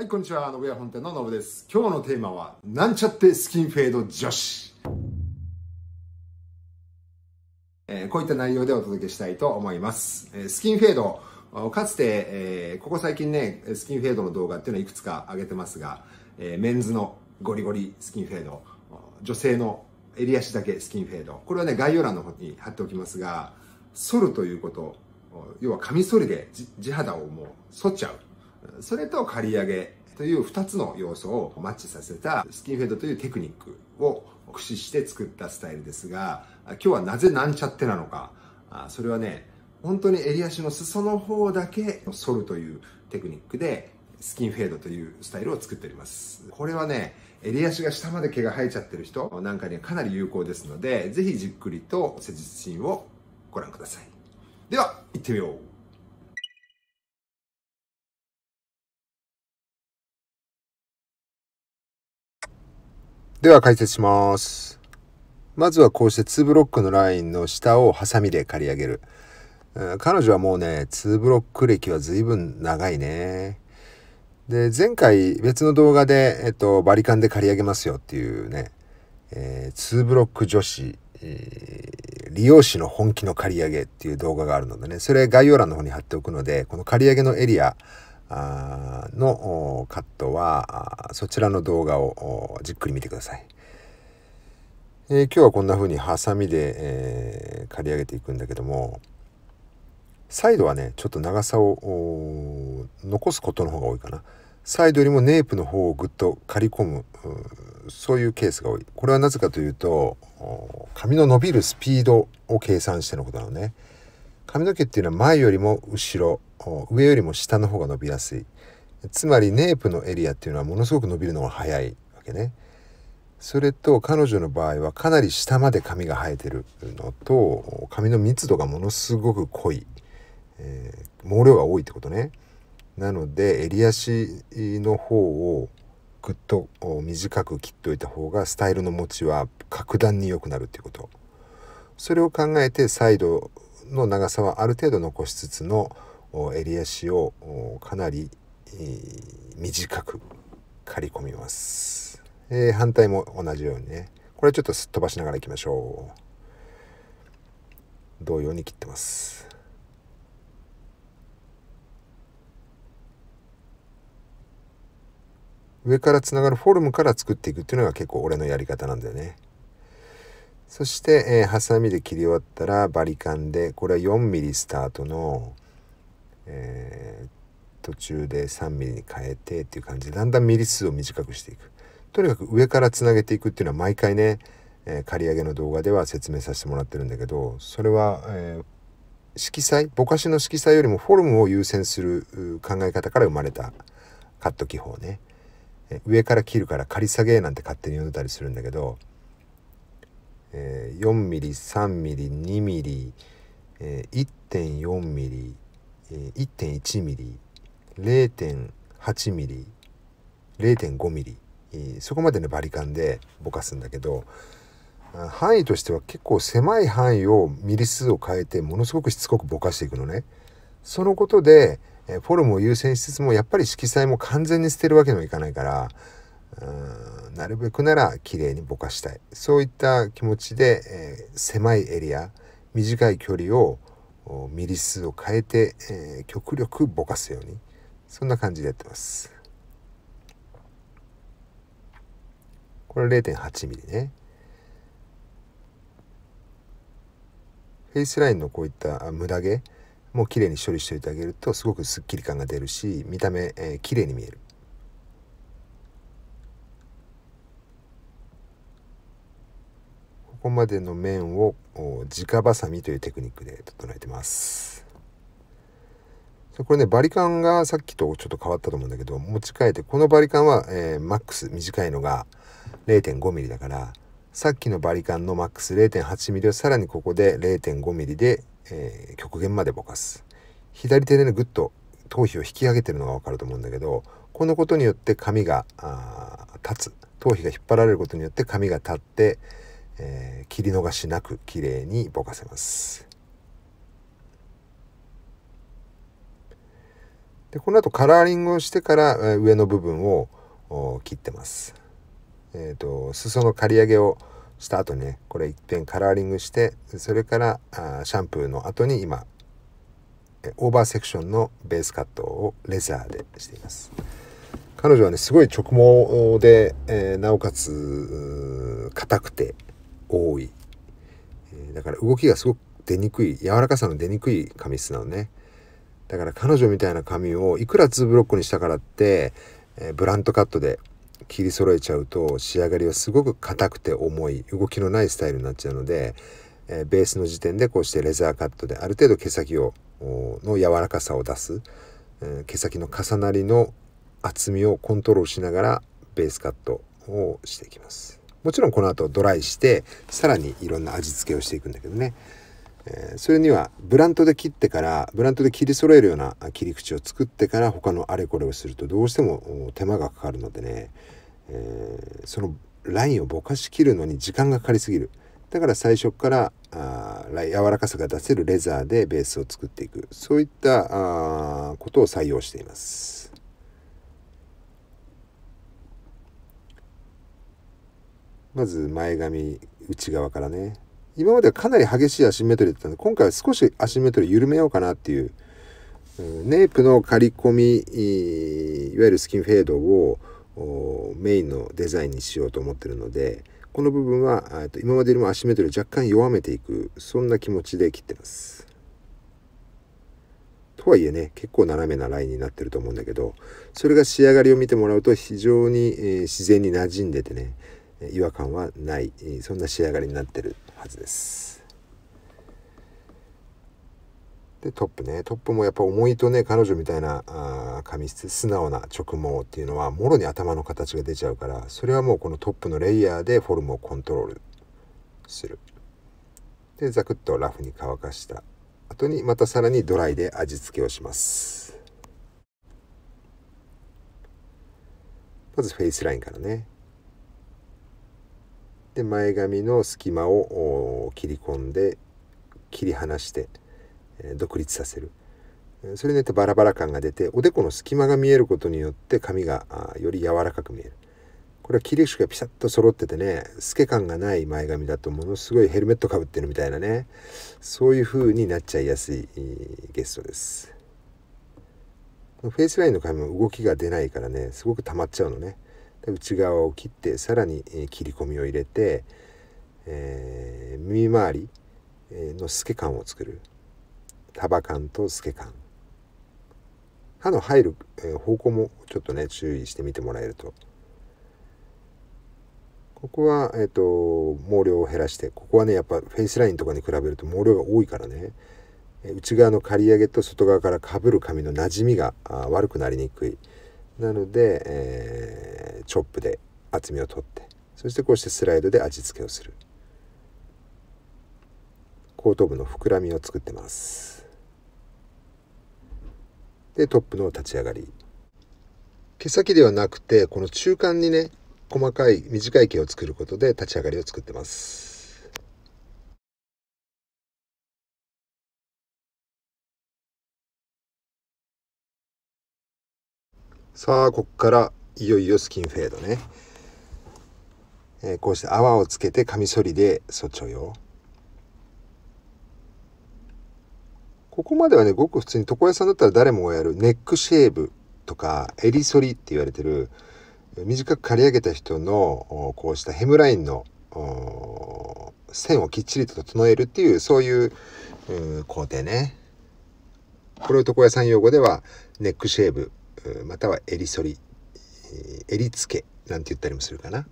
はい、こんにちは。信屋本店のノブです。今日のテーマは、なんちゃってスキンフェード女子。えー、こういった内容でお届けしたいと思います。えー、スキンフェード、かつて、えー、ここ最近ね、スキンフェードの動画っていうのはいくつか上げてますが、えメンズのゴリゴリスキンフェード、女性の襟足だけスキンフェード。これはね、概要欄の方に貼っておきますが、剃るということ、要はカミソリで地肌をもう剃っちゃう。それと刈り上げという2つの要素をマッチさせたスキンフェードというテクニックを駆使して作ったスタイルですが、今日はなぜなんちゃってなのか、それはね、本当に襟足の裾の方だけ反るというテクニックでスキンフェードというスタイルを作っております。これはね、襟足が下まで毛が生えちゃってる人なんかにはかなり有効ですので、ぜひじっくりと施術シーンをご覧ください。では、行ってみよう。では解説します。まずはこうして2ブロックのラインの下をハサミで刈り上げる。彼女はもうね、2ブロック歴は随分長いね。で、前回別の動画で、えっと、バリカンで刈り上げますよっていうね、えー、2ブロック女子、えー、利用士の本気の刈り上げっていう動画があるのでね、それ概要欄の方に貼っておくので、この刈り上げのエリア、のカットはそちらの動画をじっくり見てください。えー、今日はこんな風にハサミで、えー、刈り上げていくんだけどもサイドはねちょっと長さを残すことの方が多いかなサイドよりもネープの方をぐっと刈り込むそういうケースが多いこれはなぜかというと髪の伸びるスピードを計算してのことなのね髪の毛っていうのは前よりも後ろ上よりも下の方が伸びやすいつまりネープのエリアっていうのはものすごく伸びるのが早いわけね。それと彼女の場合はかなり下まで髪が生えてるのと髪の密度がものすごく濃い、えー、毛量が多いってことね。なので襟足の方をぐっと短く切っておいた方がスタイルの持ちは格段に良くなるっていうこと。それを考えてサイドの長さはある程度残しつつの襟足をかなり、短く刈り込みます、えー、反対も同じようにねこれちょっとすっ飛ばしながらいきましょう同様に切ってます上からつながるフォルムから作っていくっていうのが結構俺のやり方なんだよねそして、えー、ハサミで切り終わったらバリカンでこれは 4mm スタートのえー、途中で 3mm に変えてっていう感じでだんだんミリ数を短くしていくとにかく上からつなげていくっていうのは毎回ね、えー、刈り上げの動画では説明させてもらってるんだけどそれは、えー、色彩ぼかしの色彩よりもフォルムを優先する考え方から生まれたカット技法ね、え上から切るから刈り下げなんて勝手に呼んでたりするんだけど、え 4mm3mm2mm え 1.4mm 1.1ミリ0.8ミリ0.5ミリそこまでねバリカンでぼかすんだけど範囲としては結構狭い範囲をミリ数を変えてものすごくしつこくぼかしていくのね。そのことでフォルムを優先しつつもやっぱり色彩も完全に捨てるわけにはいかないからなるべくなら綺麗にぼかしたいそういった気持ちで、えー、狭いエリア短い距離をミリ数を変えて、えー、極力ぼかすようにそんな感じでやってますこれ0 8ミリねフェイスラインのこういったムダ毛も綺麗に処理しておいてあげるとすごくすっきり感が出るし見た目、えー、綺麗に見えるここまでの面を直ばさみというテクニックで整えてます。これねバリカンがさっきとちょっと変わったと思うんだけど持ち替えてこのバリカンは、えー、マックス短いのが 0.5mm だからさっきのバリカンのマックス 0.8mm をさらにここで 0.5mm で、えー、極限までぼかす左手でねぐっと頭皮を引き上げてるのが分かると思うんだけどこのことによって髪があ立つ頭皮が引っ張られることによって髪が立ってえー、切り逃しなく綺麗にぼかせます。でこの後カラーリングをしてから上の部分を切ってます。えっ、ー、と裾の刈り上げをした後ねこれ一遍カラーリングしてそれからあシャンプーの後に今オーバーセクションのベースカットをレザーでしています。彼女はねすごい直毛で、えー、なおかつ硬くて、多い、えだから動きがすごく出にくい柔らかさの出にくい髪質なのねだから彼女みたいな髪をいくら2ブロックにしたからって、えブラントカットで切り揃えちゃうと仕上がりはすごく硬くて重い動きのないスタイルになっちゃうので、えベースの時点でこうしてレザーカットである程度毛先をの柔らかさを出す、え毛先の重なりの厚みをコントロールしながらベースカットをしていきます。もちろんこの後ドライしてさらにいろんな味付けをしていくんだけどね、えー、それにはブラントで切ってからブラントで切り揃えるような切り口を作ってから他のあれこれをするとどうしても手間がかかるのでね、えー、そのラインをぼかしきるのに時間がかかりすぎるだから最初からあ柔らかさが出せるレザーでベースを作っていくそういったあことを採用しています。まず前髪内側からね今まではかなり激しいアシンメトリーだったので今回は少しアシンメトリー緩めようかなっていう、うん、ネープの刈り込みいわゆるスキンフェードをメインのデザインにしようと思ってるのでこの部分はと今までよりもアシンメトリーを若干弱めていくそんな気持ちで切ってます。とはいえね結構斜めなラインになってると思うんだけどそれが仕上がりを見てもらうと非常に、えー、自然に馴染んでてね違和感はないそんな仕上がりになってるはずです。でトップねトップもやっぱ重いとね彼女みたいなあ髪質素直な直毛っていうのはもろに頭の形が出ちゃうからそれはもうこのトップのレイヤーでフォルムをコントロールする。でザクッとラフに乾かした後にまたさらにドライで味付けをします。まずフェイスラインからねで前髪の隙間を切り込んで切り離して独立させるそれによってバラバラ感が出ておでこの隙間が見えることによって髪がより柔らかく見えるこれは切り口がピシャッと揃っててね透け感がない前髪だとものすごいヘルメットかぶってるみたいなねそういう風になっちゃいやすいゲストですフェイスラインの髪も動きが出ないからねすごく溜まっちゃうのね内側を切ってさらに、切り込みを入れて、えー、耳周りの透け感を作る束感と透け感歯の入る、方向もちょっとね注意してみてもらえるとここは、えっ、ー、と毛量を減らしてここはねやっぱフェイスラインとかに比べると毛量が多いからね内側の刈り上げと外側からかぶる髪のなじみが悪くなりにくい。なので、えー、チョップで厚みを取ってそしてこうしてスライドで味付けをする後頭部の膨らみを作ってますでトップの立ち上がり毛先ではなくてこの中間にね細かい短い毛を作ることで立ち上がりを作ってますさあこっからいよいよスキンフェードね、えー、こうして泡をつけてカミソリでそちょよここまではねごく普通に床屋さんだったら誰もがやるネックシェーブとか襟反りって言われてる短く刈り上げた人のこうしたヘムラインの線をきっちりと整えるっていうそういう工程ねこれを床屋さん用語ではネックシェーブまたは襟反り襟付けなんて言ったりもするかな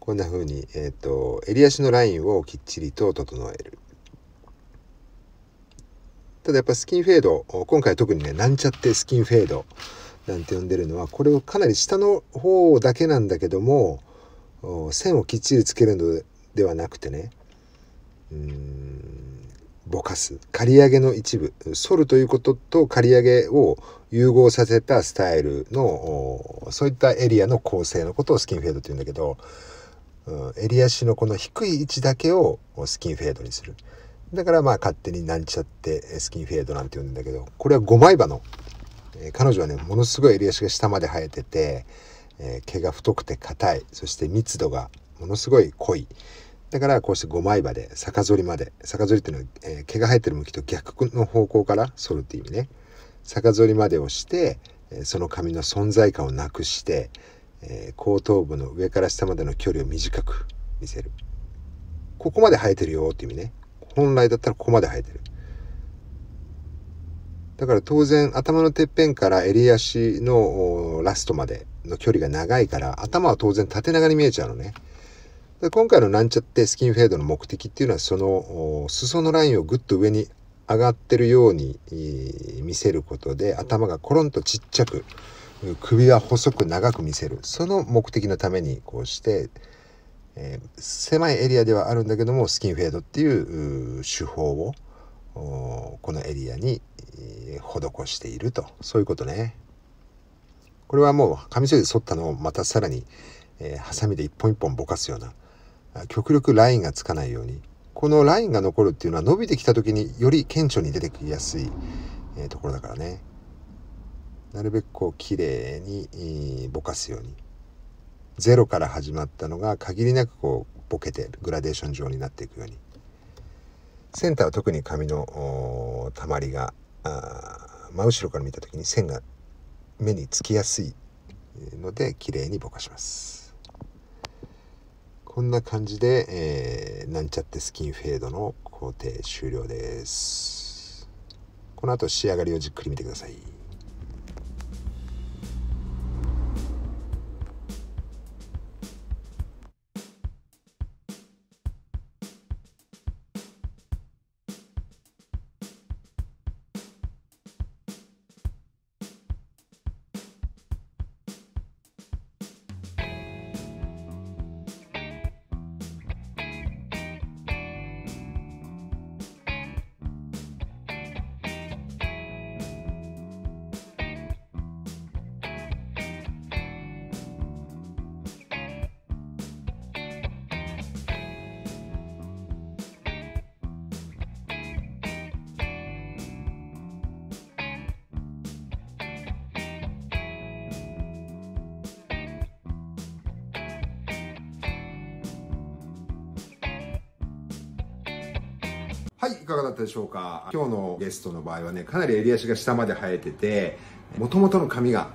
こんな風に、えーと、襟足のラインをきっちりと整えるただやっぱスキンフェード今回特にねなんちゃってスキンフェードなんて呼んでるのはこれをかなり下の方だけなんだけども線をきっちりつけるのではなくてねうんぼかす刈り上げの一部反るということと刈り上げを融合させたスタイルのそういったエリアの構成のことをスキンフェードっていうんだけど、うん、襟足のこの低い位置だけをスキンフェードにするだからまあ勝手になんちゃってスキンフェードなんて言うんだけどこれは5枚刃の、えー、彼女はねものすごい襟足が下まで生えてて、えー、毛が太くて硬いそして密度がものすごい濃い。だからこうして5枚刃で逆反りまで逆反りっていうのは、えー、毛が生えてる向きと逆の方向から反るっていう意味ね逆反りまでをして、えその髪の存在感をなくして、えー、後頭部の上から下までの距離を短く見せるここまで生えてるよっていう意味ね本来だったらここまで生えてるだから当然頭のてっぺんから襟足のラストまでの距離が長いから頭は当然縦長に見えちゃうのね。で今回のなんちゃってスキンフェードの目的っていうのはその裾のラインをぐっと上に上がってるように見せることで頭がコロンとちっちゃく首は細く長く見せるその目的のためにこうして、えー、狭いエリアではあるんだけどもスキンフェードっていう手法をこのエリアに施しているとそういうことね。これはもうカミソリで剃ったのをまたさらに、えー、ハサミで一本一本ぼかすような極力ラインがつかないようにこのラインが残るっていうのは伸びてきた時により顕著に出てきやすい、えー、ところだからねなるべくこう綺麗に、ぼかすようにゼロから始まったのが限りなくこうぼけてグラデーション状になっていくようにセンターは特に紙のたまりが真後ろから見た時に線が目につきやすいので綺麗にぼかします。こんな感じで、えー、なんちゃってスキンフェードの工程終了です。この後仕上がりをじっくり見てください。はい、いかがだったでしょうか今日のゲストの場合はね、かなり襟足が下まで生えてて、もともとの髪が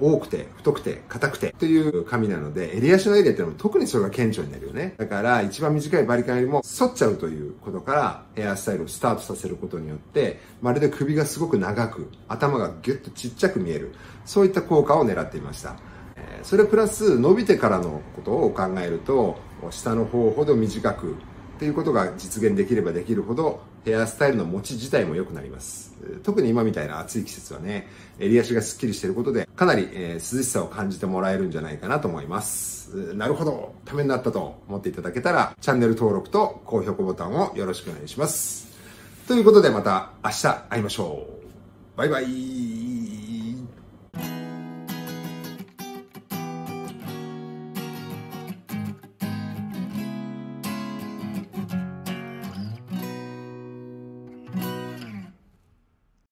多くて、太くて、硬くてという髪なので、襟足のエリアっていうのは特にそれが顕著になるよね。だから、一番短いバリカンよりも反っちゃうということから、ヘアスタイルをスタートさせることによって、まるで首がすごく長く、頭がギュッとちっちゃく見える。そういった効果を狙っていました。それプラス伸びてからのことを考えると、下の方ほど短く、っていうことが実現できればできるほど、ヘアスタイルの持ち自体も良くなります。特に今みたいな暑い季節はね、襟足がスッキリしてることで、かなり、えー、涼しさを感じてもらえるんじゃないかなと思います。なるほど、ためになったと思っていただけたら、チャンネル登録と高評価ボタンをよろしくお願いします。ということでまた明日会いましょう。バイバイ。